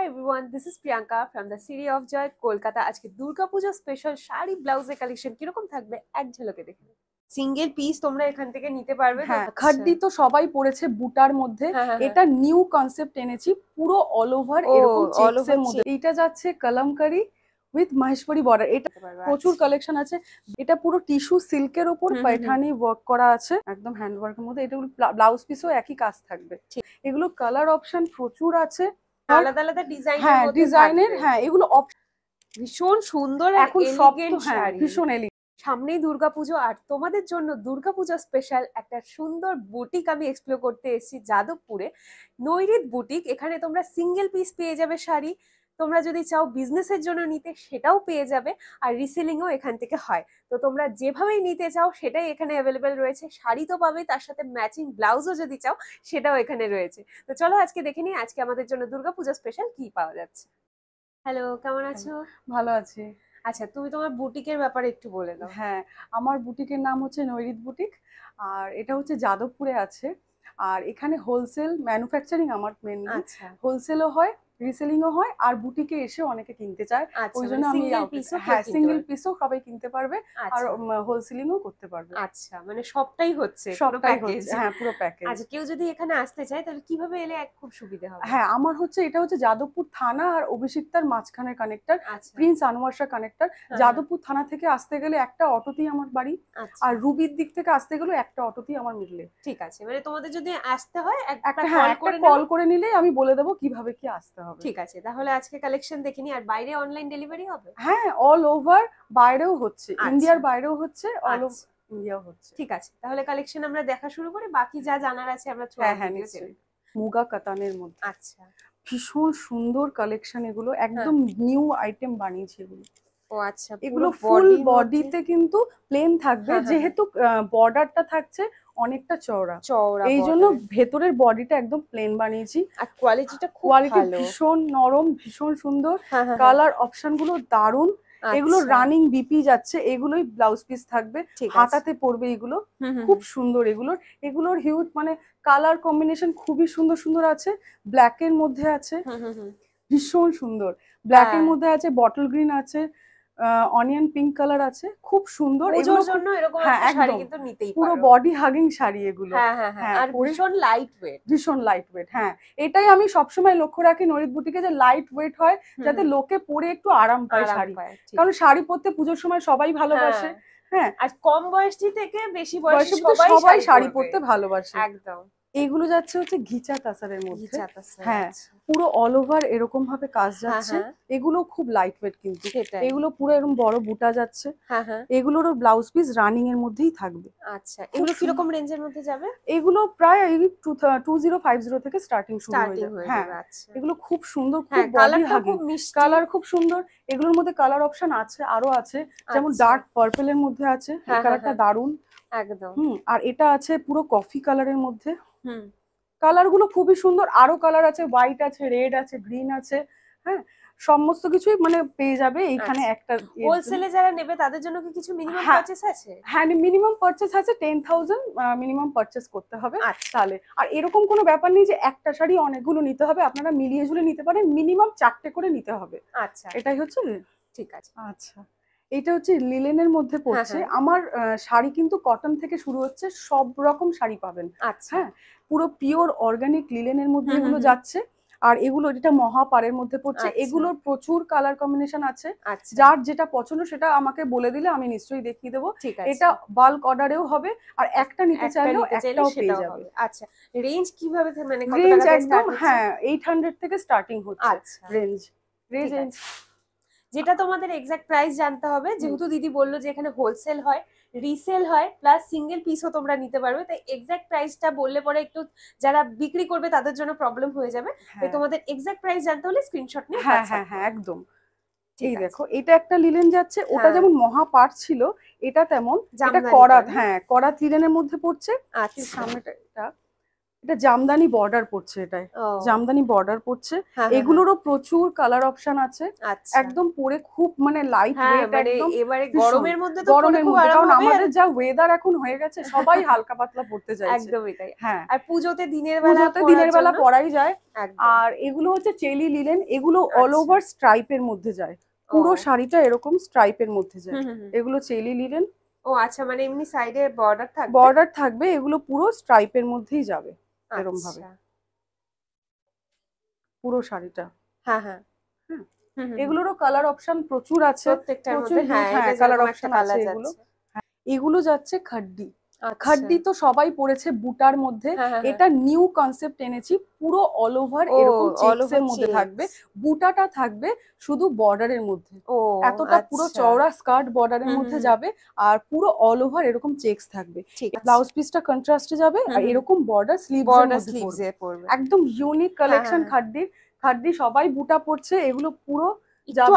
High everyone this is Priyanka from the series of Joy Kolkata আজকে Durga Puja special sari ব্লাউজের collection কিরকম থাকবে এক ঝলকে দেখে সিঙ্গেল পিস তোমরা এখান থেকে নিতে পারবে হ্যাঁ, আচ্ছা। খাড্ডি তো সবাই পড়েছে বুটার মধ্যে হ্যাঁ, হ্যাঁ, এটা নিউ কনসেপ্ট এনেছি পুরো অল ওভার এরকম মধ্যে এটা যাচ্ছে কলমকারি উইথ মাহেশ্বরী বর্ডার এটা প্রচুর কালেকশন আচ্ছা। আছে এটা পুরো টিস্যু সিল্কের উপর পায়ঠানি ওয়ার্ক করা আছে একদম হ্যান্ড হ্যান্ডওয়ার্কের মধ্যে এটা ব্লাউজ পিসও একই কাজ থাকবে এগুলো কালার অপশন প্রচুর আছে হ্যাঁ। হ্যাঁ, হ্যাঁ, ভীষণ সুন্দর এখন সামনেই দুর্গাপুজো আর তোমাদের জন্য দুর্গাপুজো স্পেশাল একটা সুন্দর বুটিক আমি এক্সপ্লোর করতে এসেছি যাদবপুরে নৈরিত বুটিক এখানে তোমরা সিঙ্গেল পিস পেয়ে যাবে শাড়ি তোমরা যদি চাও বিজনেসের জন্য নিতে সেটাও পেয়ে যাবে আর রিসেলিংও এখান থেকে হয় তো তোমরা যেভাবেই নিতে চাও সেটাই এখানে অ্যাভেলেবেল রয়েছে শাড়ি তো পাবে তার সাথে ম্যাচিং ব্লাউজও যদি চাও সেটাও এখানে রয়েছে তো চলো আজকে দেখে নিই আজকে আমাদের জন্য দুর্গাপূজা স্পেশাল কি পাওয়া যাচ্ছে হ্যালো কেমন আছো ভালো আছি আচ্ছা তুমি তোমার বুটিকের ব্যাপারে একটু বলে দাও হ্যাঁ আমার বুটিকের নাম হচ্ছে নৈরিত বুটিক আর এটা হচ্ছে যাদবপুরে আছে আর এখানে হোলসেল ম্যানুফ্যাকচারিং আমার মেন হোলসেলও আচ্ছা। হয় রিসেলিংও হয় আর বুটিকে এসে অনেকে কিনতে চায় আচ্ছা, ওই মানে জন্য আমি হ্যাঁ সিঙ্গেল পিসও সবাই কিনতে পারবে আচ্ছা। আর হোলসেলিংও করতে পারবে আচ্ছা মানে সবটাই হচ্ছে সবটাই হচ্ছে হ্যাঁ পুরো প্যাকেজ আচ্ছা কেউ যদি এখানে আসতে চায় তাহলে কিভাবে এলে খুব সুবিধা হবে হ্যাঁ আমার হচ্ছে এটা হচ্ছে যাদবপুর থানা আর অভিষিক্তার মাঝখানের connector Prince Anwar connector Jadavpur থানা থেকে আসতে গেলে একটা অটোতেই আমার বাড়ি আচ্ছা। আর রুবির দিক থেকে আসতে গেলেও একটা অটোতেই আমার মিডলে ঠিক আছে মানে তোমাদের যদি আসতে হয় একটা হ্যাঁ, কল করে নিলে আমি বলে দেবো কিভাবে কি আসতে হবে হবে ঠিক আছে তাহলে আজকে কালেকশন দেখিনি আর বাইরে অনলাইন ডেলিভারি হবে হ্যাঁ অল ওভার বাইরেও হচ্ছে ইন্ডিয়ার আচ্ছা। বাইরেও হচ্ছে অল ওভার ইন্ডিয়াও হচ্ছে ঠিক আছে তাহলে কালেকশন আমরা দেখা শুরু করে বাকি যা জানার আছে আমরা হ্যাঁ হ্যাঁ মুগা কাতানের মধ্যে আচ্ছা ভীষণ সুন্দর কালেকশন এগুলো হ্যাঁ। একদম নিউ আইটেম বানিয়েছে এগুলো ও আচ্ছা এগুলো ফুল বডিতে কিন্তু প্লেন থাকবে হ্যাঁ, হ্যাঁ, যেহেতু বর্ডারটা থাকছে অনেকটা চওড়া চওড়া এই জন্য ভেতরের বডিটা একদম প্লেন বানিয়েছি আর কোয়ালিটিটা কোয়ালিটি ভীষণ নরম ভীষণ সুন্দর কালার হ্যাঁ, হ্যাঁ, অপশন হ্যাঁ। গুলো দারুন আচ্ছা। এগুলো রানিং বিপি যাচ্ছে এগুলোই ব্লাউজ পিস থাকবে হাতাতে পরবে এগুলো খুব সুন্দর এগুলোর এগুলোর হিউজ মানে কালার কম্বিনেশন খুবই সুন্দর সুন্দর আছে ব্ল্যাক এর মধ্যে আছে ভীষণ সুন্দর ব্ল্যাক এর মধ্যে আছে বটল গ্রিন আছে অনিয়ন পিঙ্ক কালার আছে খুব সুন্দর এগুলোর জন্য এরকম হ্যাঁ, শাড়ি কিন্তু নিতেই পুরো বডি হাগিং শাড়ি এগুলো হ্যাঁ, হ্যাঁ, হ্যাঁ আর ভীষণ লাইট ওয়েট ভীষণ লাইট ওয়েট হ্যাঁ এটাই আমি সবসময় লক্ষ্য রাখি নরিত বুটিকে যে লাইট ওয়েট হয় যাতে লোকে পরে একটু আরাম পায় শাড়ি কারণ শাড়ি পরতে পুজোর সময় সবাই ভালোবাসে হ্যাঁ আর কম বয়সী থেকে বেশি বয়সী সবাই শাড়ি পরতে ভালোবাসে একদম এগুলো যাচ্ছে হচ্ছে ঘিচা তাসারের মধ্যে হ্যাঁ আচ্ছা। পুরো অল ওভার এরকম ভাবে কাজ হ্যাঁ, যাচ্ছে হ্যাঁ। এগুলো খুব লাইট ওয়েট কিন্তু এগুলো পুরো এরকম বড় বুটা যাচ্ছে হ্যাঁ, এগুলোরও ব্লাউজ পিস রানিং এর মধ্যেই থাকবে আচ্ছা এগুলো কিরকম এর মধ্যে যাবে এগুলো প্রায় টু জিরো ফাইভ জিরো থেকে স্টার্টিং শুরু হয়ে যাবে হ্যাঁ আচ্ছা। এগুলো খুব সুন্দর খুব বডি কালার খুব সুন্দর এগুলোর মধ্যে কালার অপশন আছে আরো আছে যেমন ডার্ক আচ্ছা। পার্পল এর মধ্যে আছে কালারটা দারুন একদম আর এটা আছে পুরো কফি কালারের মধ্যে কালার গুলো খুবই সুন্দর আরো কালার আছে হোয়াইট আছে রেড আছে গ্রিন আছে হ্যাঁ সমস্ত কিছুই মানে পেয়ে যাবে এখানে আচ্ছা। একটা হোলসেলে যারা নেবে তাদের জন্য কি কিছু মিনিমাম হ্যাঁ। পারচেজ আছে হ্যাঁ মিনিমাম পারচেজ আছে 10000 মিনিমাম পারচেজ করতে হবে আচ্ছা। তাহলে আর এরকম কোনো ব্যাপার নেই যে একটা শাড়ি অনেকগুলো নিতে হবে আপনারা মিলিয়ে ঝুলে নিতে পারেন মিনিমাম চারটে করে নিতে হবে আচ্ছা এটাই হচ্ছে ঠিক আছে আচ্ছা এটা হচ্ছে লিলেনের মধ্যে হ্যাঁ, পড়ছে হ্যাঁ। আমার শাড়ি কিন্তু কটন থেকে শুরু হচ্ছে সব রকম শাড়ি পাবেন আচ্ছা হ্যাঁ, পুরো পিওর অর্গানিক লিলেনের মধ্যে এগুলো যাচ্ছে আর এগুলো যেটা মহাপাড়ের মধ্যে পড়ছে আচ্ছা। এগুলোর প্রচুর কালার কম্বিনেশন আছে আচ্ছা। যার যেটা পছন্দ সেটা আমাকে বলে দিলে আমি নিশ্চয়ই দেখিয়ে দেবো এটা বাল্ক অর্ডারেও হবে আর একটা নিতে চাইলেও একটাও পেয়ে যাবে আচ্ছা রেঞ্জ কিভাবে মানে রেঞ্জ একদম হ্যাঁ 800 থেকে স্টার্টিং হচ্ছে রেঞ্জ আচ্ছা। রেঞ্জ যেটা তোমাদের এক্সাক্ট প্রাইস জানতে হবে যেহেতু দিদি বললো যে এখানে হোলসেল হয় রিসেল হয় প্লাস সিঙ্গেল পিসও তোমরা নিতে পারবে তাই এক্সাক্ট প্রাইসটা বললে পরে একটু যারা বিক্রি করবে তাদের জন্য প্রবলেম হয়ে যাবে তাই হ্যাঁ। তোমাদের এক্সাক্ট প্রাইস জানতে হলে স্ক্রিনশট নিয়ে হ্যাঁ হ্যাঁ হ্যাঁ একদম এই দেখো এটা একটা লিলেন যাচ্ছে ওটা হ্যাঁ। যেমন মহাপাট ছিল এটা তেমন এটা করাত হ্যাঁ করাত লিলেনের মধ্যে পড়ছে আচ্ছা। সামনেটা এটা জামদানি বর্ডার পড়ছে এটাই জামদানি বর্ডার পড়ছে হ্যাঁ, হ্যাঁ, এগুলোরও হ্যাঁ। প্রচুর কালার অপশন আছে আচ্ছা। একদম পরে খুব মানে লাইট মানে এবারে গরমের মধ্যে গরমের মধ্যে কারণ আমাদের যা ওয়েদার এখন হয়ে গেছে সবাই হালকা পাতলা পড়তে যায় হ্যাঁ আর পুজোতে দিনের বেলা দিনের বেলা পরাই যায় আর এগুলো হচ্ছে চেলি লিলেন এগুলো অল ওভার স্ট্রাইপ এর মধ্যে যায় পুরো শাড়িটা এরকম স্ট্রাইপ এর মধ্যে যায় এগুলো চেলি লিলেন ও আচ্ছা মানে এমনি সাইডে বর্ডার থাকবে বর্ডার থাকবে এগুলো পুরো স্ট্রাইপ এর মধ্যেই যাবে এরকম ভাবে আচ্ছা। পুরো শাড়িটা হ্যাঁ হ্যাঁ এগুলোরও কালার অপশন প্রচুর আছে প্রত্যেকটা কালার অপশন আছে এগুলো এগুলো হ্যাঁ, যাচ্ছে খাড্ডি আচ্ছা। খাড্ডি তো সবাই পড়েছে বুটার মধ্যে হ্যাঁ, হ্যাঁ, হ্যাঁ। এটা নিউ কনসেপ্ট এনেছি পুরো অল ওভার এরকম মধ্যে থাকবে বুটাটা থাকবে শুধু বর্ডারের মধ্যে এতটা পুরো আচ্ছা। চওড়া স্কার্ট বর্ডারের মধ্যে যাবে আর পুরো অল ওভার এরকম চেকস থাকবে ব্লাউজ পিসটা কন্ট্রাস্টে যাবে আর এরকম বর্ডার স্লিভ বর্ডার স্লিভস পড়বে একদম ইউনিক কালেকশন খাড্ডির খাড্ডি সবাই বুটা পড়ছে এগুলো পুরো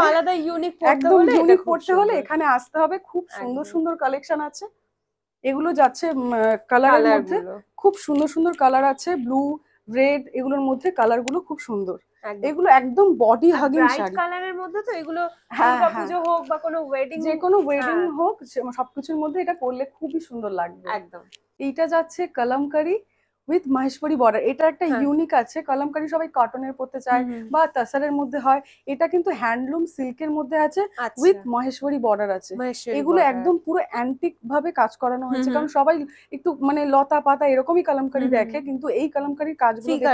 আলাদা ইউনিক ইউনিক পড়তে হলে এখানে আসতে হবে খুব সুন্দর সুন্দর কালেকশন আছে এগুলো যাচ্ছে কালারের মধ্যে খুব সুন্দর সুন্দর কালার আছে ব্লু রেড এগুলোর মধ্যে কালারগুলো খুব সুন্দর এগুলো একদম বডি হাগিং শাড়ি কালারের মধ্যে তো এগুলো হ্যাঁ, দুর্গাপূজো হ্যাঁ। হোক বা কোনো ওয়েডিং যে কোনো ওয়েডিং হ্যাঁ। হোক সবকিছুর মধ্যে এটা পরলে খুবই সুন্দর লাগবে একদম এইটা যাচ্ছে কলমকারি উইথ মহেশ্বরী বর্ডার এটা একটা ইউনিক হ্যাঁ। আছে কলমকারী সবাই কটনের পড়তে চায় বা তাসারের মধ্যে হয় এটা কিন্তু হ্যান্ডলুম সিল্কের মধ্যে আছে উইথ মহেশ্বরী বর্ডার আছে এগুলো একদম পুরো অ্যান্টিক ভাবে কাজ করানো হয়েছে কারণ সবাই একটু মানে লতা পাতা এরকমই কলমকারী দেখে কিন্তু এই কলমকারীর কাজগুলো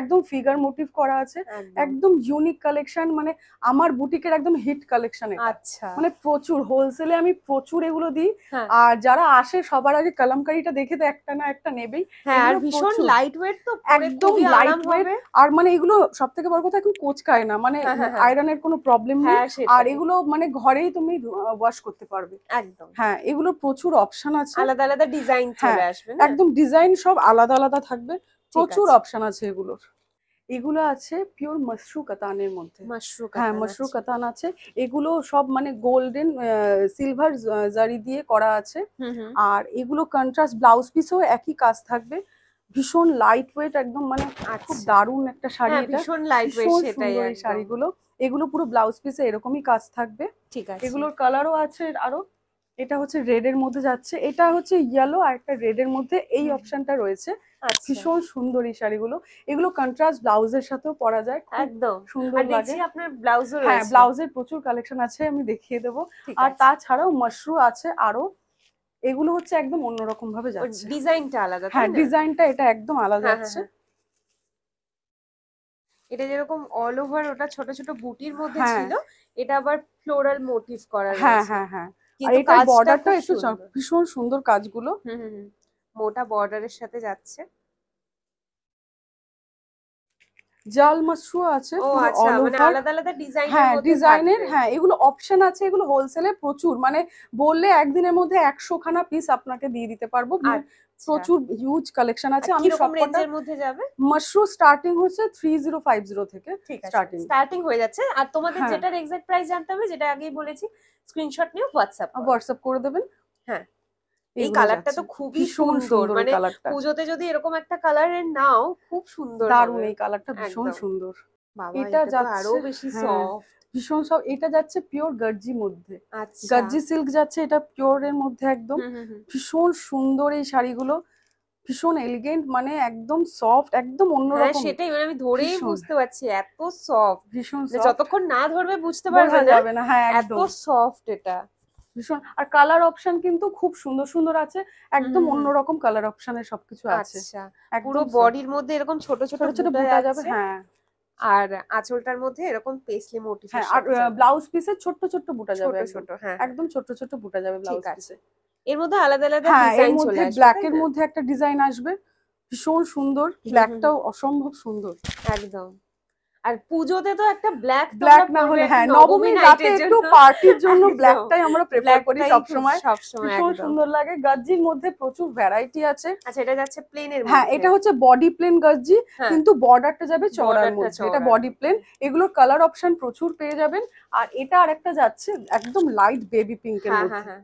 একদম ফিগার মোটিভ করা আছে একদম ইউনিক কালেকশন মানে আমার বুটিকের একদম হিট কালেকশন আচ্ছা মানে প্রচুর হোলসেলে আমি প্রচুর এগুলো দিই হ্যাঁ। আর যারা আসে সবার আগে কলমকারীটা দেখে তো একটা না একটা নেবেই হ্যাঁ ভীষণ লাইট ওয়েট তো একদম লাইট ওয়েট আর মানে এগুলো সব থেকে বড় কথা এখন কোচকায় না মানে হ্যাঁ, হ্যাঁ, হ্যাঁ। আয়রনের কোনো প্রবলেম নেই আর এগুলো মানে ঘরেই তুমি ওয়াশ করতে পারবে একদম হ্যাঁ এগুলো প্রচুর অপশন আছে আলাদা আলাদা ডিজাইন চলে আসবে একদম ডিজাইন সব আলাদা আলাদা থাকবে প্রচুর অপশন আছে এগুলোর এগুলো আছে পিওর মাশরু কাতানের মধ্যে মাশরু হ্যাঁ মাশরু কাতান আছে এগুলো সব মানে গোল্ডেন সিলভার জারি দিয়ে করা আছে আর এগুলো কন্ট্রাস্ট ব্লাউজ পিসও একই কাজ থাকবে ভীষণ লাইট ওয়েট একদম মানে খুব আচ্ছা। দারুণ একটা শাড়ি হ্যাঁ, এটা ভীষণ লাইট ওয়েট সেটাই এই শাড়িগুলো এগুলো পুরো ব্লাউজ পিসে এরকমই কাজ থাকবে ঠিক আছে এগুলোর কালারও আছে আরো এটা হচ্ছে রেড এর মধ্যে যাচ্ছে এটা হচ্ছে ইয়েলো আর একটা রেড এর মধ্যে এই অপশনটা রয়েছে আচ্ছা। ভীষণ সুন্দর এই শাড়িগুলো এগুলো কন্ট্রাস্ট ব্লাউজের সাথেও পরা যায় একদম সুন্দর লাগে আপনার ব্লাউজও হ্যাঁ ব্লাউজের প্রচুর কালেকশন আছে আমি দেখিয়ে দেবো আর তাছাড়াও মাশরু আছে আরো এগুলো হচ্ছে একদম অন্যরকম ভাবে যাচ্ছে ডিজাইনটা আলাদা হ্যাঁ ডিজাইনটা এটা একদম আলাদা আছে হ্যাঁ, হ্যাঁ, হ্যাঁ। এটা যেরকম অল ওভার ওটা ছোট ছোট বুটির মধ্যে ছিল এটা আবার ফ্লোরাল মোটিভ করা হ্যাঁ হ্যাঁ হ্যাঁ আর এটা বর্ডারটা একটু ভীষণ সুন্দর কাজগুলো মোটা বর্ডারের সাথে যাচ্ছে জাল মাছরুয়া আছে আচ্ছা, মানে হ্যাঁ ডিজাইনের হ্যাঁ এগুলো অপশন আছে এগুলো হোলসেলে প্রচুর মানে বললে একদিনের মধ্যে একশো খানা পিস আপনাকে দিয়ে দিতে পারবো মানে আচ্ছা। প্রচুর হিউজ কালেকশন আছে আমি সবকটার মধ্যে যাবে মাশরুম স্টার্টিং হচ্ছে 3050 থেকে স্টার্টিং স্টার্টিং হয়ে যাচ্ছে আর তোমাদের যেটা এক্সাক্ট প্রাইস জানতে হবে যেটা আগেই বলেছি স্ক্রিনশট নিয়ে হোয়াটসঅ্যাপ হোয়াটসঅ্যাপ করে দেবেন হ্যাঁ এই কালারটা তো খুবই সুন্দর মানে পুজোতে যদি এরকম একটা কালারের নাও খুব সুন্দর দারুণ এই কালারটা ভীষণ সুন্দর হ্যাঁ, এটা যাচ্ছে আরো বেশি সফট ভীষণ সব এটা যাচ্ছে পিওর গার্জি মধ্যে গার্জি আচ্ছা। সিল্ক যাচ্ছে এটা পিওর এর মধ্যে একদম ভীষণ সুন্দর এই শাড়িগুলো ভীষণ এলিগেন্ট মানে একদম সফট একদম হ্যাঁ, অন্যরকম সেটাই মানে আমি ধরেই বুঝতে পারছি এত সফট ভীষণ মানে যতক্ষণ না ধরবে বুঝতে পারবে না হ্যাঁ এত সফট এটা ভীষণ আর কালার অপশন কিন্তু খুব সুন্দর সুন্দর আছে একদম অন্যরকম কালার অপশনে সবকিছু আছে আচ্ছা, পুরো বডির মধ্যে এরকম ছোট ছোট ছোট বুটা যাবে হ্যাঁ আর আঁচলটার মধ্যে এরকম পেসলি হ্যাঁ, মোটিভ আর ব্লাউজ পিসের ছোট ছোট বুটা যাবে ছোট হ্যাঁ একদম ছোট ছোট বুটা যাবে ব্লাউজ পিসে এর মধ্যে আলাদা আলাদা ডিজাইন হ্যাঁ, চলে আসবে ব্ল্যাক এর মধ্যে একটা ডিজাইন আসবে ভীষণ সুন্দর ব্ল্যাকটাও অসম্ভব সুন্দর একদম আর পুজোতে তো একটা ব্ল্যাক ব্ল্যাক না হলে হ্যাঁ নবমীর রাতে একটু পার্টির জন্য ব্ল্যাকটাই আমরা প্রেফার করি সব সময় সব সময় খুব সুন্দর লাগে গাজ্জির মধ্যে প্রচুর ভ্যারাইটি আছে আচ্ছা এটা যাচ্ছে প্লেনের হ্যাঁ এটা হচ্ছে বডি প্লেন গাজ্জি হ্যাঁ। কিন্তু বর্ডারটা যাবে চওড়ার মধ্যে এটা বডি প্লেন এগুলোর কালার অপশন প্রচুর পেয়ে যাবেন আর এটা আরেকটা যাচ্ছে একদম লাইট বেবি পিঙ্কের মধ্যে হ্যাঁ।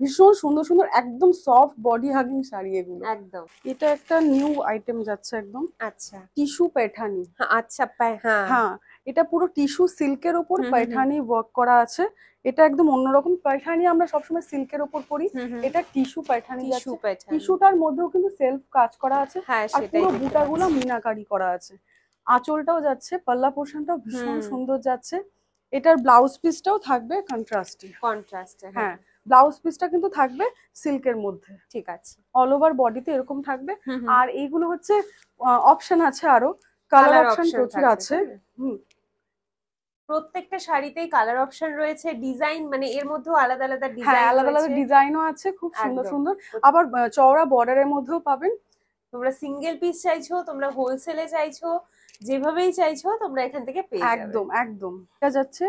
ভীষণ সুন্দর সুন্দর একদম সফট বডি হাগিং শাড়ি এগুলো একদম এটা একটা নিউ আইটেম যাচ্ছে একদম আচ্ছা টিস্যু প্যাঠানি হ্যাঁ, আচ্ছা হ্যাঁ হ্যাঁ এটা পুরো টিস্যু সিল্কের ওপর প্যাঠানি ওয়ার্ক করা আছে এটা একদম অন্যরকম প্যাঠানি আমরা সবসময় সিল্কের উপর পরি এটা টিস্যু প্যাঠানি টিস্যুটার মধ্যেও কিন্তু সেলফ কাজ করা আছে হ্যাঁ, আর পুরো বুটাগুলো মিনাকারি করা আছে আঁচলটাও যাচ্ছে পাল্লা পোর্শনটাও ভীষণ সুন্দর যাচ্ছে এটার ব্লাউজ পিসটাও থাকবে কন্ট্রাস্টে কন্ট্রাস্টে হ্যাঁ, হ্যাঁ। ব্লাউজ পিসটা কিন্তু থাকবে সিল্কের মধ্যে ঠিক আছে অল ওভার বডিতে এরকম থাকবে আর এইগুলো হচ্ছে অপশন আছে আরো কালার অপশন প্রচুর আছে হুম প্রত্যেকটা শাড়িতেই কালার অপশন রয়েছে ডিজাইন মানে এর মধ্যেও আলাদা আলাদা ডিজাইন হ্যাঁ, আলাদা আলাদা ডিজাইনও আছে খুব সুন্দর সুন্দর আবার চওড়া বর্ডারের মধ্যেও পাবেন তোমরা সিঙ্গেল পিস চাইছো তোমরা হোলসেলে চাইছো যেভাবেই চাইছো তোমরা এখান থেকে পেয়ে একদম একদম এটা যাচ্ছে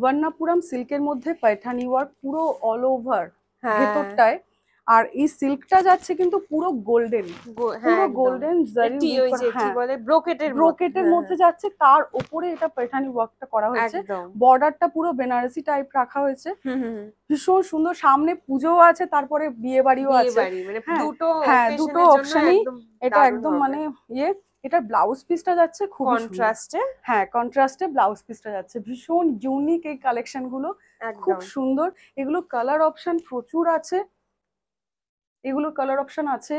ওয়ান্নাপুরাম সিল্কের মধ্যে পায়ঠানি ওয়ার্ক পুরো অল ওভার হ্যাঁ। ভেতরটায় আর এই সিল্কটা যাচ্ছে কিন্তু পুরো গোল্ডেন হ্যাঁ, পুরো গোল্ডেন জারি হ্যাঁ। বলে ব্রোকেটের ব্রোকেটের মধ্যে যাচ্ছে তার উপরে এটা পেঠানি ওয়ার্কটা করা হয়েছে বর্ডারটা পুরো বেনারসি টাইপ রাখা হয়েছে ভীষণ সুন্দর সামনে পুজোও আছে তারপরে বিয়ে বাড়িও আছে মানে দুটো হ্যাঁ দুটো অপশনই এটা একদম মানে ইয়ে এটার ব্লাউজ পিসটা যাচ্ছে খুব কন্ট্রাস্টে হ্যাঁ কন্ট্রাস্টে ব্লাউজ পিসটা যাচ্ছে ভীষণ ইউনিক এই কালেকশন গুলো খুব সুন্দর এগুলো কালার অপশন প্রচুর আছে এগুলো কালার অপশন আছে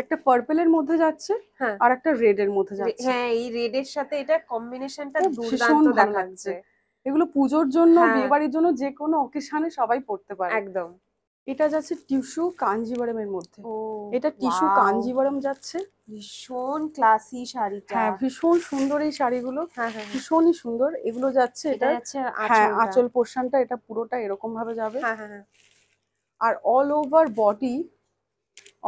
একটা পার্পলের মধ্যে যাচ্ছে আর একটা রেড এর মধ্যে যাচ্ছে হ্যাঁ, হ্যাঁ এই রেড এর সাথে এটা কম্বিনেশনটা দুর্দান্ত দেখাচ্ছে এগুলো পুজোর জন্য হ্যাঁ। বিয়েবাড়ির জন্য যে কোনো অকেশনে সবাই পড়তে পারে একদম এটা যাচ্ছে টিস্যু কাঞ্জিবরমের মধ্যে এটা টিস্যু কাঞ্জিবরম যাচ্ছে ভীষণ ক্লাসি শাড়িটা হ্যাঁ ভীষণ সুন্দর এই শাড়িগুলো হ্যাঁ, হ্যাঁ, হ্যাঁ। ভীষণই সুন্দর এগুলো যাচ্ছে এটা হ্যাঁ আঁচল পোর্শনটা এটা পুরোটা এরকম ভাবে যাবে আর all over body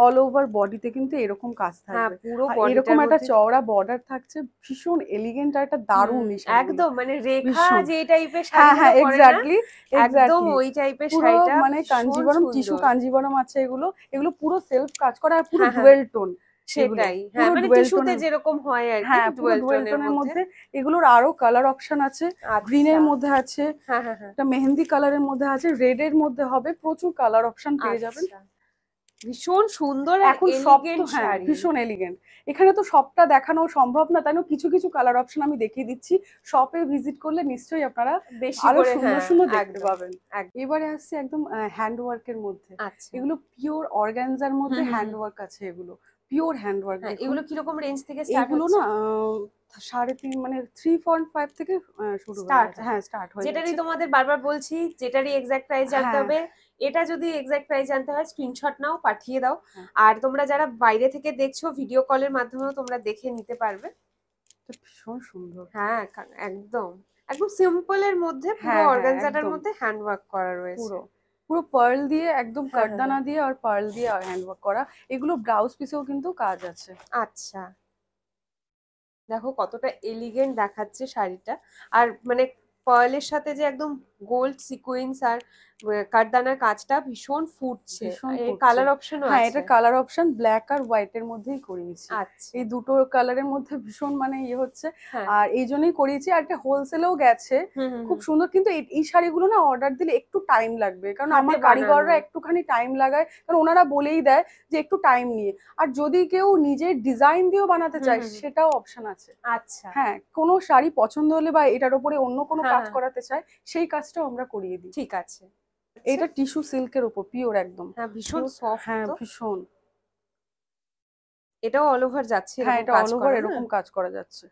all over বডিতে কিন্তু এরকম কাজ হ্যাঁ, থাকবে পুরো এরকম একটা চওড়া বর্ডার থাকছে ভীষণ এলিগেন্ট আর একটা দারুণ একদম মানে রেখা যে টাইপের শাড়ি হ্যাঁ হ্যাঁ এক্স্যাক্টলি একদম ওই টাইপের শাড়িটা মানে কাঞ্জিবরম টিস্যু কাঞ্জিবরম আছে এগুলো এগুলো পুরো সেলফ কাজ করা আর পুরো ডুয়েল টোন মেহেন্দি কালার এর মধ্যে আছে হ্যাঁ, হ্যাঁ, রেড এর মধ্যে হবে প্রচুর কালার অপশন পেয়ে যাবেন আচ্ছা। ভীষণ সুন্দর এখন হ্যাঁ, ভীষণ এলিগেন্ট এখানে তো সবটা দেখানো সম্ভব না তাই কিছু কিছু কালার অপশন আমি দেখিয়ে দিচ্ছি শপে ভিজিট করলে নিশ্চয়ই আপনারা বেশি আরো সুন্দর হ্যাঁ, সুন্দর দেখতে পাবেন এবারে আসছে একদম হ্যান্ড ওয়ার্কের মধ্যে আচ্ছা। এগুলো পিওর অর্গানজার মধ্যে হ্যান্ড ওয়ার্ক আছে এগুলো পিওর হ্যান্ড ওয়ার্ক এগুলো কিরকম রেঞ্জ থেকে এগুলো না সাড়ে তিন মানে থ্রি পয়েন্ট ফাইভ থেকে শুরু হ্যাঁ স্টার্ট হয় যেটারই তোমাদের বারবার বলছি যেটারই এক্স্যাক্ট প্রাইস জানতে হ্যাঁ। হবে এটা যদি এক্স্যাক্ট প্রাইস জানতে হয় স্ক্রিনশট নাও পাঠিয়ে দাও হ্যাঁ। আর তোমরা যারা বাইরে থেকে দেখছো ভিডিও কলের মাধ্যমেও তোমরা দেখে নিতে পারবে ভীষণ সুন্দর হ্যাঁ একদম একদম সিম্পলের মধ্যে পুরো অর্গানজাটার হ্যাঁ, হ্যাঁ, মধ্যে হ্যান্ড ওয়ার্ক করা রয়েছে পুরো পুরো পার্ল দিয়ে একদম কারদানা দিয়ে আর পার্ল দিয়ে হ্যান্ড ওয়ার্ক করা এগুলো ব্লাউজ পিসেও কিন্তু কাজ আছে আচ্ছা দেখো কতটা এলিগেন্ট দেখাচ্ছে শাড়িটা আর মানে পার্লের সাথে যে একদম গোল্ড সিকোয়েন্স আর কাঠদানার কাজটা ভীষণ ফুটছে কালার অপশন হ্যাঁ এটা কালার অপশন ব্ল্যাক আর হোয়াইট এর মধ্যেই করিয়েছি আচ্ছা এই দুটো কালারের মধ্যে ভীষণ মানে ইয়ে হচ্ছে হ্যাঁ। আর এই জন্যই করিয়েছি আর একটা হোলসেলেও গেছে খুব সুন্দর কিন্তু এই শাড়িগুলো না অর্ডার দিলে একটু টাইম লাগবে কারণ আমার কারিগররা একটুখানি টাইম লাগায় কারণ ওনারা বলেই দেয় যে একটু টাইম নিয়ে আর যদি কেউ নিজের ডিজাইন দিয়েও বানাতে চায় সেটাও অপশন আছে আচ্ছা হ্যাঁ কোনো শাড়ি পছন্দ হলে বা এটার উপরে অন্য কোনো হ্যাঁ, কাজ হ্যাঁ। করাতে চায় সেই কাজ কাজটাও আমরা করিয়ে দিই ঠিক আছে এটা টিস্যু সিল্কের উপর পিওর একদম হ্যাঁ ভীষণ সফট হ্যাঁ ভীষণ এটাও অল ওভার যাচ্ছে হ্যাঁ এটা অল ওভার এরকম হ্যাঁ। কাজ করা যাচ্ছে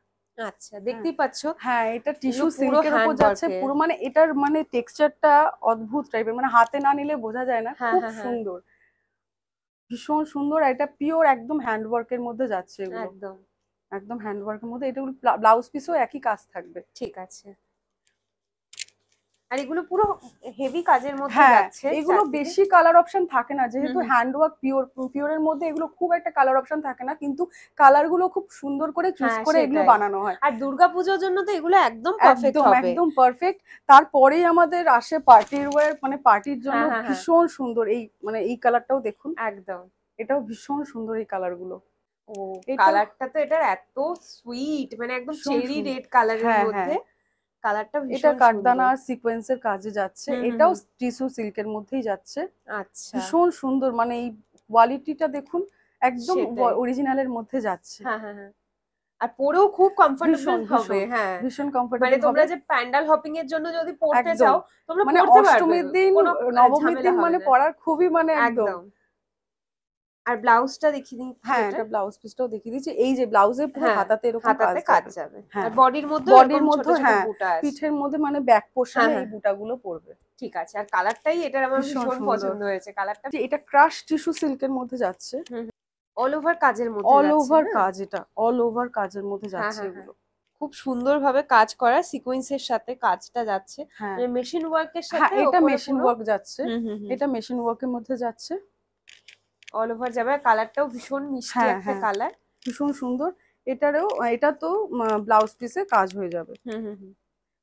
আচ্ছা হ্যাঁ। দেখতেই পাচ্ছ হ্যাঁ এটা টিস্যু সিল্কের উপর যাচ্ছে পুরো মানে এটার মানে টেক্সচারটা অদ্ভুত টাইপের মানে হাতে না নিলে বোঝা যায় না হ্যাঁ, খুব সুন্দর ভীষণ সুন্দর এটা পিওর একদম হ্যান্ড হ্যান্ডওয়ার্কের মধ্যে যাচ্ছে একদম একদম হ্যান্ড হ্যান্ডওয়ার্কের মধ্যে এটা ব্লাউজ পিসও একই কাজ থাকবে ঠিক আছে আর এগুলো পুরো হেভি কাজের মধ্যে হ্যাঁ, যাচ্ছে এগুলো বেশি কালার অপশন থাকে না যেহেতু হ্যান্ড ওয়ার্ক পিওর পিওরের মধ্যে এগুলো খুব একটা কালার অপশন থাকে না কিন্তু কালার গুলো খুব সুন্দর করে চুজ হ্যাঁ, করে এগুলো বানানো হয় আর দুর্গাপূজার জন্য তো এগুলো একদম পারফেক্ট হবে একদম পারফেক্ট তারপরেই আমাদের আসে পার্টির ওয়্যার মানে পার্টির হ্যাঁ, জন্য ভীষণ সুন্দর এই মানে এই কালারটাও দেখুন একদম এটাও ভীষণ সুন্দর এই কালার গুলো ও কালারটা তো এটার এত সুইট মানে একদম চেরি রেড কালারের মধ্যে কালারটা এটা কাটদানা আর সিকোয়েন্সের কাজে যাচ্ছে এটাও টিস্যু সিল্কের মধ্যেই যাচ্ছে আচ্ছা ভীষণ সুন্দর মানে এই কোয়ালিটিটা দেখুন একদম অরিজিনালের মধ্যে যাচ্ছে হ্যাঁ, হ্যাঁ হ্যাঁ আর পরেও খুব কমফোর্টেবল হবে হ্যাঁ ভীষণ কমফোর্টেবল মানে তোমরা যে প্যান্ডাল হপিং এর জন্য যদি পড়তে চাও তোমরা মানে পড়তে পারবে মানে অষ্টমীর দিন নবমীর দিন মানে পড়ার খুবই মানে একদম আর ব্লাউজটা দেখিয়ে দিই হ্যাঁ এটা ব্লাউজ পিসটাও দেখিয়ে দিচ্ছি এই যে ব্লাউজে পুরো হ্যাঁ, হাতাতে এরকম কাজ যাবে হ্যাঁ। আর বডির মধ্যে বডির মধ্যে হ্যাঁ পিঠের মধ্যে মানে ব্যাক পোর্শনে এই হ্যাঁ। বুটাগুলো পড়বে ঠিক আছে আর কালারটাই এটার আমার ভীষণ পছন্দ হয়েছে কালারটা এটা ক্রাশ টিস্যু সিল্কের মধ্যে যাচ্ছে অল ওভার কাজের মধ্যে অল ওভার কাজ এটা অল ওভার কাজের মধ্যে যাচ্ছে এগুলো খুব সুন্দর ভাবে কাজ করা সিকোয়েন্সের সাথে কাজটা যাচ্ছে মেশিন মানে ওয়ার্কের সাথে এটা মেশিন ওয়ার্ক যাচ্ছে এটা মেশিন ওয়ার্কের মধ্যে যাচ্ছে অল ওভার যাবে কালারটাও ভীষণ মিষ্টি হ্যাঁ, একটা কালার হ্যাঁ। ভীষণ সুন্দর এটারও এটা তো ব্লাউজ পিসে কাজ হয়ে যাবে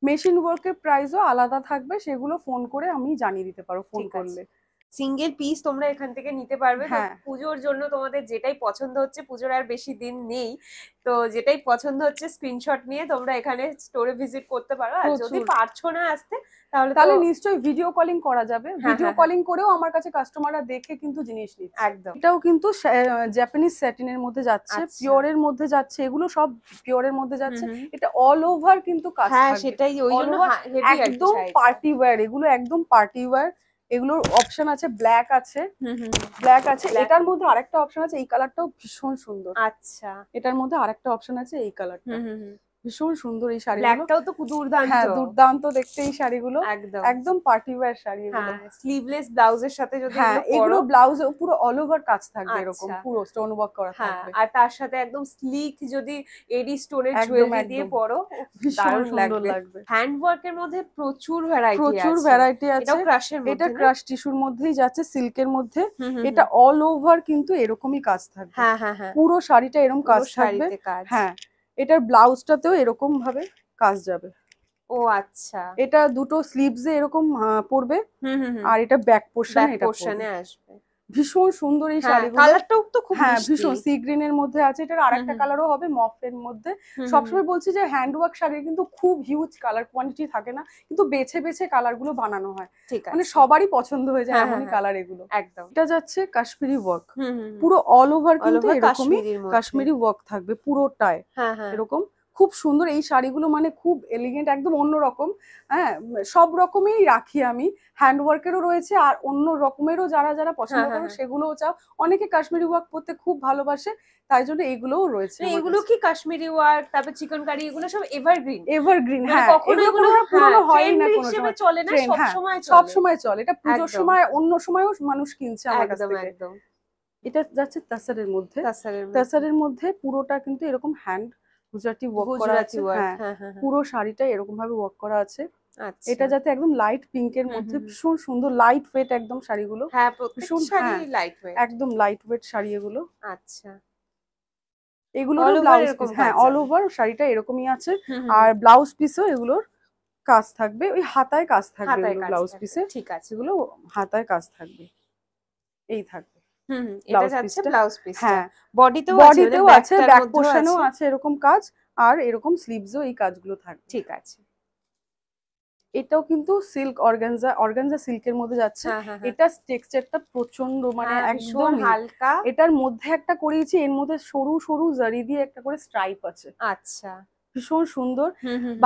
মেশিন ওয়ার্কের প্রাইসও আলাদা থাকবে সেগুলো ফোন করে আমি জানিয়ে দিতে পারো ফোন করলে সিঙ্গেল পিস তোমরা এখান থেকে নিতে পারবে হ্যাঁ। পুজোর জন্য তোমাদের যেটাই পছন্দ হচ্ছে পুজোর আর বেশি দিন নেই তো যেটাই পছন্দ হচ্ছে স্ক্রিনশট নিয়ে তোমরা এখানে স্টোরে ভিজিট করতে পারো আর যদি পারছো না আসতে তাহলে তাহলে নিশ্চয়ই ভিডিও কলিং করা যাবে ভিডিও হ্যাঁ, কলিং হ্যাঁ, করেও আমার কাছে কাস্টমাররা দেখে কিন্তু জিনিস নিচ্ছে একদম এটাও কিন্তু জাপানিজ এর মধ্যে যাচ্ছে আচ্ছা। এর মধ্যে যাচ্ছে এগুলো সব এর মধ্যে যাচ্ছে এটা অল ওভার কিন্তু কাজ হ্যাঁ সেটাই ওই জন্য একদম পার্টি ওয়্যার এগুলো একদম পার্টি ওয়্যার এগুলোর অপশন আছে ব্ল্যাক আছে ব্ল্যাক আছে এটার মধ্যে আরেকটা অপশন আছে এই কালারটাও ভীষণ সুন্দর আচ্ছা এটার মধ্যে আরেকটা অপশন আছে এই কালারটা ভীষণ সুন্দর এই শাড়ি ব্ল্যাকটাও তো দুর্দান্ত হ্যাঁ দুর্দান্ত দেখতে এই শাড়িগুলো একদম একদম পার্টি ওয়্যার শাড়ি এগুলো স্লিভলেস ব্লাউজের সাথে যদি হ্যাঁ, এগুলো ব্লাউজ পুরো অল ওভার কাজ থাকবে আচ্ছা। এরকম পুরো স্টোন ওয়ার্ক করা হ্যাঁ, থাকবে আর তার সাথে একদম স্লিক যদি এডি স্টোনের জুয়েলারি দিয়ে পরো ভীষণ সুন্দর লাগবে হ্যান্ড ওয়ার্কের মধ্যে প্রচুর ভ্যারাইটি আছে প্রচুর ভ্যারাইটি আছে এটা ক্রাশের মধ্যে এটা ক্রাশ টিস্যুর মধ্যেই যাচ্ছে সিল্কের মধ্যে এটা অল ওভার কিন্তু এরকমই কাজ থাকবে হ্যাঁ হ্যাঁ হ্যাঁ পুরো শাড়িটা এরকম কাজ থাকবে হ্যাঁ এটার ব্লাউজটাতেও এরকম ভাবে কাজ যাবে ও আচ্ছা এটা দুটো স্লিভসে এরকম পড়বে আর এটা ব্যাক পোর্শন এটা পোর্শনে আসবে ভীষণ সুন্দর এই হ্যাঁ, শাড়ি কালারটাও তো খুব হ্যাঁ ভীষণ সি গ্রিন এর মধ্যে আছে এটার আরেকটা কালারও হবে মফ এর মধ্যে সবসময় বলছি যে হ্যান্ড ওয়ার্ক কিন্তু খুব হিউজ কালার কোয়ান্টিটি থাকে না কিন্তু বেছে বেছে কালার গুলো বানানো হয় মানে সবারই পছন্দ হয়ে যায় হ্যাঁ, এমনই কালার হ্যাঁ, এগুলো একদম এটা যাচ্ছে কাশ্মীরি ওয়ার্ক পুরো অল ওভার কিন্তু এরকমই কাশ্মীরি ওয়ার্ক থাকবে পুরোটায় এরকম খুব সুন্দর এই শাড়িগুলো মানে খুব এলিগেন্ট একদম অন্যরকম হ্যাঁ সব রকমেই রাখি আমি হ্যান্ডওয়ার্কেরও রয়েছে আর অন্য রকমেরও যারা যারা পছন্দ হ্যাঁ, হ্যাঁ, করে হ্যাঁ। সেগুলোও চাও অনেকে কাশ্মীরি ওয়ার্ক পরতে খুব ভালোবাসে তাই জন্য এগুলোও রয়েছে মানে এগুলো কি কাশ্মীরি ওয়ার্ক তারপর চিকন কারি এগুলো সব এভারগ্রিন মানে এভারগ্রিন হ্যাঁ কখনো এগুলো পুরনো হয় না কোনো সময় চলে না সব সময় চলে সব সময় চলে এটা পূজোর সময় অন্য সময়ও মানুষ কিনছে আমার কাছ থেকে একদম এটা যাচ্ছে তাসারের মধ্যে তাসারের মধ্যে পুরোটা কিন্তু এরকম হ্যান্ড গুজরাটি ওয়ার্ক করা আছে হ্যাঁ, হ্যাঁ, হ্যাঁ, পুরো শাড়িটা এরকম ভাবে ওয়ার্ক করা আছে আচ্ছা। এটা যাতে একদম লাইট পিঙ্ক এর মধ্যে ভীষণ সুন্দর লাইট ওয়েট একদম শাড়িগুলো হ্যাঁ ভীষণ শাড়ি লাইট ওয়েট একদম লাইট ওয়েট শাড়ি এগুলো আচ্ছা এগুলোর ব্লাউজ পিস হ্যাঁ অল ওভার শাড়িটা এরকমই আছে আর ব্লাউজ পিসও এগুলোর কাজ থাকবে ওই হাতায় কাজ থাকবে ব্লাউজ পিসে ঠিক আছে এগুলো হাতায় কাজ থাকবে এই থাকবে এটাও কিন্তু সিল্ক যাচ্ছে হ্যাঁ, হ্যাঁ, হ্যাঁ। মানে হালকা এটার মধ্যে একটা করিয়েছি এর মধ্যে সরু সরু জারি দিয়ে একটা করে স্ট্রাইপ আছে আচ্ছা ভীষণ সুন্দর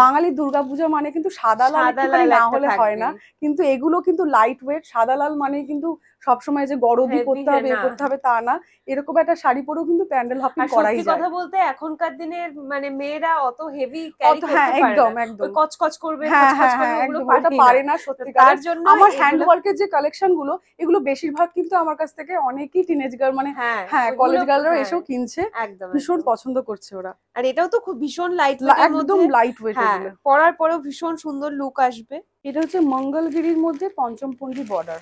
বাঙালি দুর্গাপূজা মানে কিন্তু সাদা লাল হলে হয় না কিন্তু এগুলো কিন্তু লাইট ওয়েট সাদা লাল মানে কিন্তু সবসময় যে গরমই করতে হবে করতে হবে তা না এরকম একটা শাড়ি পরেও কিন্তু প্যান্ডেল হপিং করাই যায় কথা বলতে এখনকার দিনের মানে মেয়েরা অত হেভি ক্যারি করতে হ্যাঁ, পারে একদম একদম কচকচ করবে হ্যাঁ, কচকচ হ্যাঁ, পারে না সত্যি তার জন্য আমার হ্যান্ড ওয়ার্কের যে কালেকশন গুলো এগুলো বেশিরভাগ কিন্তু আমার কাছ থেকে অনেকই টিনেজ গার্ল মানে হ্যাঁ কলেজ গার্লরা এসেও কিনছে ভীষণ পছন্দ করছে ওরা আর এটাও তো খুব ভীষণ লাইট একদম লাইট ওয়েট পরার পরেও ভীষণ সুন্দর লুক আসবে এটা হচ্ছে মঙ্গলগিরির মধ্যে পঞ্চমপল্লী বর্ডার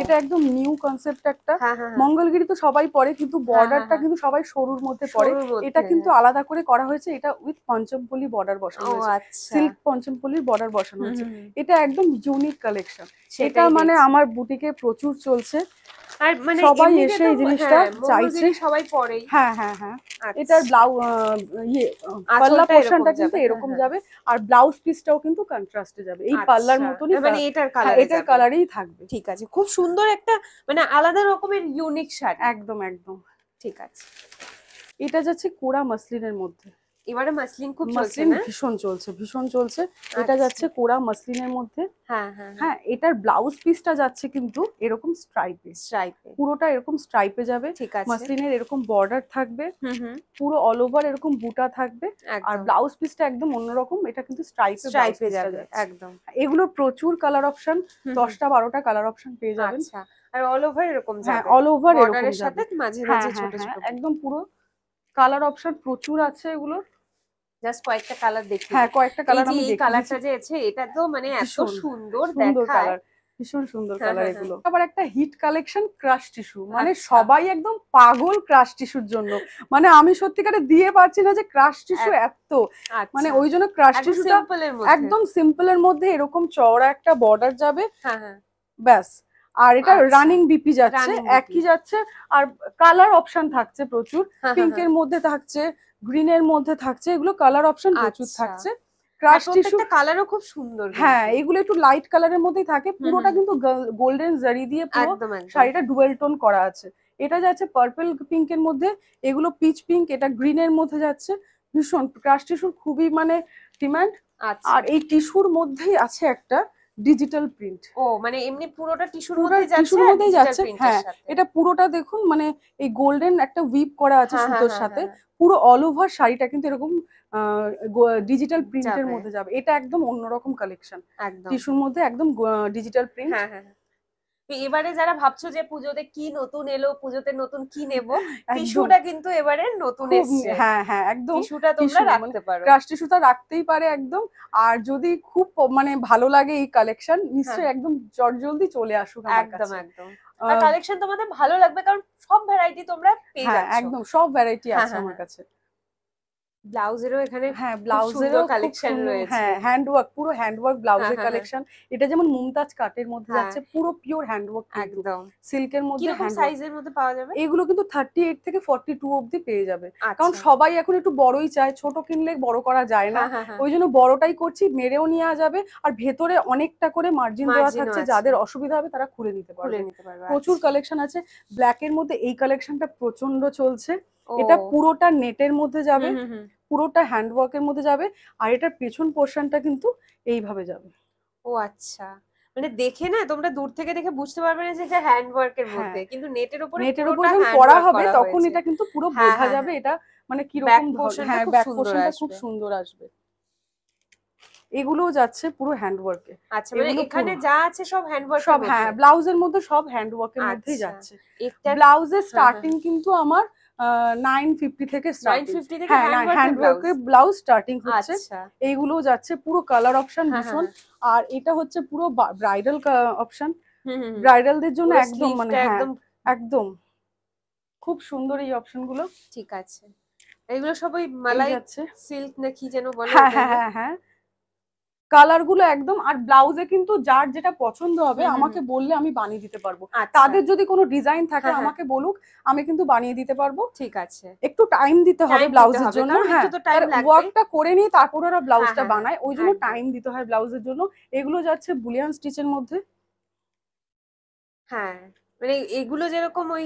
এটা একদম নিউ কনসেপ্ট একটা হ্যাঁ, হ্যাঁ, হ্যাঁ। মঙ্গলগিরি তো সবাই পরে কিন্তু বর্ডারটা কিন্তু সবাই সরুর মধ্যে পড়ে এটা কিন্তু আলাদা করে করা হয়েছে এটা উইথ পঞ্চমপল্লী বর্ডার বসানো হয়েছে সিল্ক আচ্ছা। পঞ্চমপল্লীর বর্ডার বসানো হয়েছে এটা একদম ইউনিক কালেকশন এটা মানে আমার বুটিকে প্রচুর চলছে আর মানে সবাই এসে এই জিনিসটা হ্যাঁ, চাইছে সবাই পরে হ্যাঁ হ্যাঁ হ্যাঁ আচ্ছা। এটার ব্লাউ ইয়ে, কিন্তু হ্যাঁ, এরকম হ্যাঁ। যাবে আর ব্লাউজ পিসটাও কিন্তু কন্ট্রাস্টে যাবে এই আচ্ছা। পাল্লার মতনই মানে এটার কালার এটার কালারই থাকবে ঠিক আছে খুব সুন্দর একটা মানে আলাদা রকমের ইউনিক শার্ট একদম একদম ঠিক আছে এটা যাচ্ছে কোরা মাসলিনের মধ্যে এবারে মাসলিন খুব মাসলিন ভীষণ চলছে ভীষণ চলছে এটা আচ্ছা। যাচ্ছে কোরা মাসলিনের মধ্যে হ্যাঁ, হ্যাঁ হ্যাঁ হ্যাঁ এটার ব্লাউজ পিসটা যাচ্ছে কিন্তু এরকম স্ট্রাইপে স্ট্রাইপে পুরোটা এরকম স্ট্রাইপে যাবে ঠিক আছে মাসলিনের এরকম বর্ডার থাকবে পুরো অল ওভার এরকম বুটা থাকবে আর ব্লাউজ পিসটা একদম অন্যরকম এটা কিন্তু স্ট্রাইপে স্ট্রাইপে যাবে একদম এগুলো প্রচুর কালার অপশন দশটা বারোটা কালার অপশন পেয়ে যাবেন আচ্ছা। আর অল ওভার এরকম হ্যাঁ অল ওভার এরকম সাথে মাঝে হ্যাঁ, মাঝে হ্যাঁ, ছোট ছোট একদম পুরো কালার অপশন প্রচুর আছে এগুলোর জাস্ট কয়েকটা কালার দেখি হ্যাঁ কয়েকটা কালার আমি দেখি কালারটা যে আছে এটা তো মানে এত সুন্দর দেখায় ভীষণ সুন্দর কালার হ্যাঁ, হ্যাঁ, এগুলো হ্যাঁ। আবার একটা হিট কালেকশন ক্রাশ টিস্যু মানে আচ্ছা। সবাই একদম পাগল ক্রাশ টিস্যুর জন্য মানে আমি সত্যিকারে দিয়ে পারছি না যে ক্রাশ টিস্যু এত আচ্ছা। মানে ওই জন্য ক্রাশ টিস্যুটা একদম সিম্পলের মধ্যে এরকম চওড়া একটা বর্ডার যাবে ব্যাস আর এটা রানিং আচ্ছা। বিপি যাচ্ছে একই যাচ্ছে আর কালার অপশন থাকছে প্রচুর পিঙ্কের মধ্যে থাকছে গ্রিন এর মধ্যে থাকছে এগুলো কালার অপশন প্রচুর আচ্ছা। থাকছে খুব সুন্দর হ্যাঁ এগুলো একটু লাইট মধ্যেই থাকে পুরোটা কিন্তু গোল্ডেন জারি দিয়ে পুরো শাড়িটা করা আছে এটা যাচ্ছে পিঙ্ক এর মধ্যে এগুলো পিচ পিঙ্ক এটা গ্রিন এর মধ্যে যাচ্ছে ভীষণ ক্রাশ টিস্যুর খুবই মানে ডিমান্ড আচ্ছা। আর এই টিস্যুর মধ্যেই আছে একটা ডিজিটাল প্রিন্ট ও মানে এমনি পুরোটা টিস্যুর মধ্যেই যাচ্ছে টিস্যুর মধ্যেই যাচ্ছে হ্যাঁ এটা পুরোটা দেখুন মানে এই গোল্ডেন একটা উইপ করা আছে হ্যাঁ, হ্যাঁ, সুতোর হ্যাঁ, সাথে পুরো অল ওভার শাড়িটা কিন্তু এরকম ডিজিটাল প্রিন্টের মধ্যে যাবে এটা একদম অন্যরকম কালেকশন টিস্যুর মধ্যে একদম ডিজিটাল প্রিন্ট হ্যাঁ হ্যাঁ এবারে যারা ভাবছো যে পুজোতে কি নতুন এলো পুজোতে নতুন কি নেব টিস্যুটা কিন্তু এবারে নতুন এসছে হ্যাঁ হ্যাঁ একদম টিস্যুটা তোমরা মানে রাখতে পারো ক্রাশ টিস্যুটা রাখতেই পারে একদম আর যদি খুব মানে ভালো লাগে এই কালেকশন হ্যাঁ। নিশ্চয়ই একদম জলদি চলে আসুক একদম একদম আর কালেকশন তোমাদের ভালো লাগবে কারণ সব ভ্যারাইটি তোমরা পেয়ে হ্যাঁ, যাচ্ছ একদম সব ভ্যারাইটি আছে হ্যাঁ, আমার কাছে ব্লাউজেরও এখানে হ্যাঁ কালেকশন হ্যান্ড ওয়ার্ক পুরো হ্যান্ড ওয়ার্ক ব্লাউজের কালেকশন হ্যাঁ, হ্যাঁ, হ্যাঁ। এটা যেমন মুমতাজ মধ্যে যাচ্ছে পুরো পিওর হ্যান্ড ওয়ার্ক সিল্কের মধ্যে সাইজের মধ্যে পাওয়া যাবে এগুলো কিন্তু থেকে পেয়ে যাবে আচ্ছা। কারণ সবাই এখন একটু বড়ই চায় ছোট কিনলে বড় করা যায় না ওই জন্য বড়টাই করছি মেরেও নেওয়া যাবে আর ভেতরে অনেকটা করে মার্জিন দেওয়া থাকছে যাদের অসুবিধা হবে তারা খুলে নিতে পারবে প্রচুর কালেকশন আচ্ছা। আছে ব্ল্যাক এর মধ্যে এই কালেকশনটা প্রচন্ড চলছে এটা পুরোটা নেটের মধ্যে যাবে পুরোটা হ্যান্ড মধ্যে যাবে আর এটার পেছন পোর্শনটা কিন্তু এইভাবে যাবে ও আচ্ছা মানে দেখে না তোমরা দূর থেকে দেখে বুঝতে পারবে না যে এটা হ্যান্ড ওয়ার্কের হ্যাঁ, মধ্যে কিন্তু নেটের উপরে নেটের উপরে যখন পড়া হবে তখন এটা কিন্তু পুরো হ্যাঁ, বোঝা হ্যাঁ, যাবে এটা মানে কি রকম হ্যাঁ ব্যাক পোর্শনটা খুব সুন্দর আসবে এগুলোও যাচ্ছে পুরো হ্যান্ড ওয়ার্কে আচ্ছা মানে এখানে যা আছে সব হ্যান্ড সব হ্যাঁ ব্লাউজের মধ্যে সব হ্যান্ড মধ্যেই আচ্ছা। যাচ্ছে ব্লাউজের স্টার্টিং কিন্তু আমার নাইন ফিফটি থেকে ব্লাউজ হ্যাঁ, স্টার্টিং হচ্ছে আচ্ছা। এইগুলো যাচ্ছে পুরো কালার হ্যাঁ, অপশন ভীষণ হ্যাঁ। আর এটা হচ্ছে পুরো ব্রাইডাল অপশন ব্রাইডালদের জন্য একদম মানে একদম খুব সুন্দর এই অপশন গুলো ঠিক আছে এইগুলো সবই মালাই সিল্ক নাকি যেন বলে হ্যাঁ হ্যাঁ হ্যাঁ কালারগুলো একদম আর ব্লাউজে কিন্তু যার যেটা পছন্দ হবে আমাকে বললে আমি বানিয়ে দিতে পারবো আচ্ছা। তাদের যদি কোনো ডিজাইন থাকে হ্যাঁ, হ্যাঁ। আমাকে বলুক আমি কিন্তু বানিয়ে দিতে পারবো ঠিক আছে একটু টাইম দিতে হবে ব্লাউজের জন্য হ্যাঁ ওয়ার্কটা করে নিয়ে তারপর ওরা ব্লাউজটা হ্যাঁ, বানায় ওই জন্য টাইম দিতে হয় ব্লাউজের জন্য এগুলো যাচ্ছে বুলিয়ান স্টিচের মধ্যে হ্যাঁ মানে এগুলো যেরকম ওই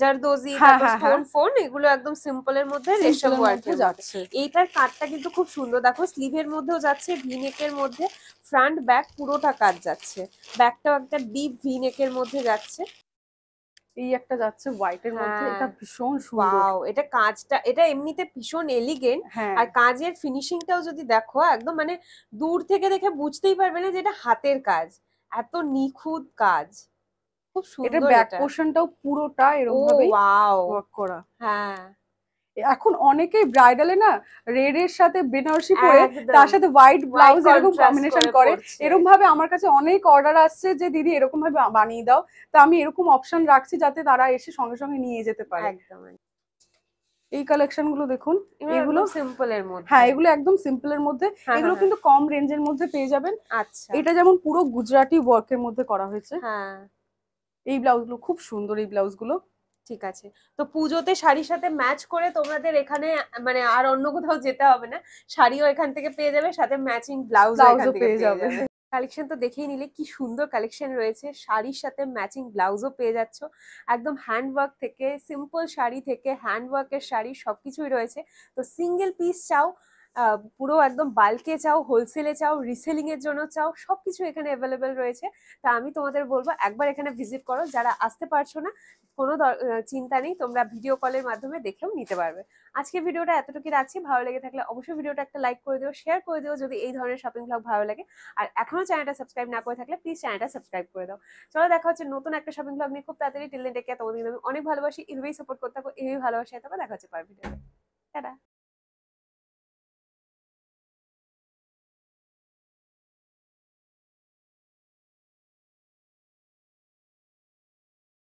জারদোজি স্টোন ফোন এগুলো একদম সিম্পল এর মধ্যে রেশম ওয়ার্কে যাচ্ছে এইটার কাটটা কিন্তু খুব সুন্দর দেখো স্লিভের মধ্যেও যাচ্ছে ভি এর মধ্যে ফ্রন্ট ব্যাক পুরোটা কাট যাচ্ছে ব্যাকটাও একটা ডিপ ভি এর মধ্যে যাচ্ছে এই একটা যাচ্ছে হোয়াইট এর মধ্যে হ্যাঁ। এটা ভীষণ সুন্দর এটা কাজটা এটা এমনিতে ভীষণ এলিগেন্ট হ্যাঁ। আর কাজের ফিনিশিংটাও যদি দেখো একদম মানে দূর থেকে দেখে বুঝতেই পারবে না যে এটা হাতের কাজ এত নিখুঁত কাজ খুব সুন্দর এটা ব্যাক পোরশনটাও পুরোটা এরকম ভাবে ওয়ার্ক করা হ্যাঁ এখন অনেকেই ব্রাইডালে না রেড এর সাথে বেনারসি পরে তার সাথে হোয়াইট ব্লাউজ এরকম কম্বিনেশন করে এরকম ভাবে আমার কাছে অনেক অর্ডার আসছে যে দিদি এরকম ভাবে বানিয়ে দাও তা আমি এরকম অপশন রাখছি যাতে তারা এসে সঙ্গে সঙ্গে নিয়ে যেতে পারে এই কালেকশন গুলো দেখুন এগুলো সিম্পলের মধ্যে হ্যাঁ এগুলো একদম সিম্পলের মধ্যে হ্যাঁ, হ্যাঁ, এগুলো হ্যাঁ। কিন্তু কম রেঞ্জের মধ্যে পেয়ে যাবেন আচ্ছা এটা যেমন পুরো গুজরাটি ওয়ার্ক এর মধ্যে করা হয়েছে হ্যাঁ এই ব্লাউজগুলো খুব সুন্দর এই ব্লাউজগুলো ঠিক আছে তো পুজোতে শাড়ির সাথে ম্যাচ করে তোমাদের এখানে মানে আর অন্য কোথাও যেতে হবে না শাড়িও এখান থেকে পেয়ে যাবে সাথে ম্যাচিং ব্লাউজও পেয়ে যাবে কালেকশন তো দেখেই নিলে কি সুন্দর কালেকশন রয়েছে শাড়ির সাথে ম্যাচিং ব্লাউজও পেয়ে যাচ্ছ একদম হ্যান্ডওয়ার্ক থেকে সিম্পল শাড়ি থেকে হ্যান্ডওয়ার্কের শাড়ি সব কিছুই রয়েছে তো সিঙ্গেল পিস চাও পুরো একদম বাল্কে চাও হোলসেলে চাও রিসেলিং এর জন্য চাও সবকিছু এখানে অ্যাভেলেবেল রয়েছে তা আমি তোমাদের বলবো একবার এখানে ভিজিট করো যারা আসতে পারছো না কোনো চিন্তা নেই তোমরা ভিডিও কলের মাধ্যমে দেখেও নিতে পারবে আজকে ভিডিওটা এতটুকু রাখছি ভালো লেগে থাকলে অবশ্যই ভিডিওটা একটা লাইক করে দিও শেয়ার করে দিও যদি এই ধরনের শপিং ব্লগ ভালো লাগে আর এখনো চ্যানেলটা সাবস্ক্রাইব না করে থাকলে প্লিজ চ্যানেলটা সাবস্ক্রাইব করে দাও চলো দেখা হচ্ছে নতুন একটা শপিং ব্লগ নিয়ে খুব তাড়াতাড়ি টিলেন টেকে তোমাদের আমি অনেক ভালোবাসি এভাবেই সাপোর্ট করতে থাকো এভাবেই ভালোবাসায় তোমার দেখা হচ্ছে পার ভিডিও টাটা